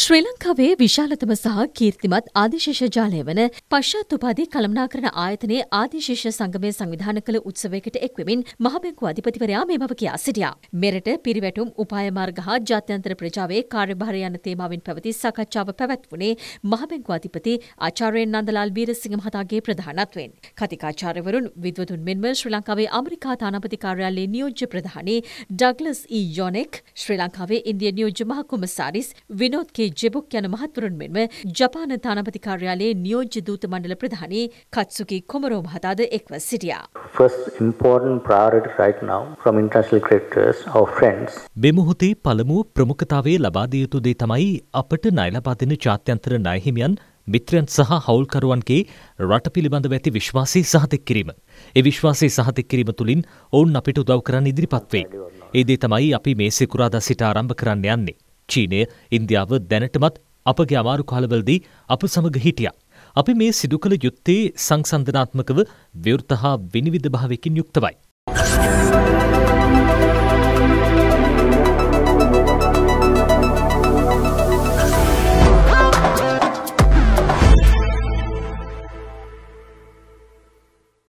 ශ්‍රී ලංකාවේ විශාලතම සහ කීර්තිමත් ආදිශේෂ ජාලය වන පශ්චාත් උපාධි කළමනාකරණ ආයතනයේ ආදිශේෂ සංගමය සංවිධාන කළ උත්සවයකට එක්වෙමින් මහබැංකු අධිපතිවරයා මේ බව කියා සිටියා. මෙරට පිරිවැටුම් උපාය මාර්ග හා ජාත්‍යන්තර ප්‍රජාවේ කාර්යභාරය යන තේමාවෙන් පැවති සාකච්ඡාව පැවැත්වුණේ මහබැංකු අධිපති ආචාර්යෙන් නන්දලාල් වීරසිංහ මහතාගේ ප්‍රධානත්වයෙන්. කතිකාචාර්යවරුන් විද්වතුන් මෙන්ම ශ්‍රී ලංකාවේ ඇමරිකා තානාපති කාර්යාලයේ නියෝජ්‍ය ප්‍රධානී ඩග්ලස් ඊ e. යොනෙක් ශ්‍රී ලංකාවේ ඉන්දිය නියෝජ්‍ය මහකොමසාරිස් විනෝද් කේ ජෙබුක් යන මහත්වරුන් මෙන්ම ජපාන තානාපති කාර්යාලයේ නියෝජ්‍ය දූත මණ්ඩල ප්‍රධානී කත්සුකි කොමරෝ මහතාද එක්ව සිටියා. First important priority right now from international creditors our friends. මෙමුහොතේ පළමුව ප්‍රමුඛතාවයේ ලබා දිය යුතු දේ තමයි අපට ණය ලබා දෙන ජාත්‍යන්තර ණය හිමියන් මිත්‍රයන් සහ හවුල්කරුවන්ගේ රට පිළිබඳව ඇති විශ්වාසය සහතික කිරීම. ඒ විශ්වාසය සහතික කිරීම තුළින් ඔවුන් අපිට උදව් කරන්න ඉදිරිපත් වේ. ඒ දේ තමයි අපි මේ සිකුරාදා සිට ආරම්භ කරන්න යන්නේ. චීනය ඉන්දියාව දැනටමත් අපගේ අමාරු කාලවලදී අප සමඟ හිටිය. අපි මේ සිදු කළ යුත්තේ සංසන්ධනාත්මකව ව්‍යෘත හා විනිවිධභාවකින් යුක්තවයි.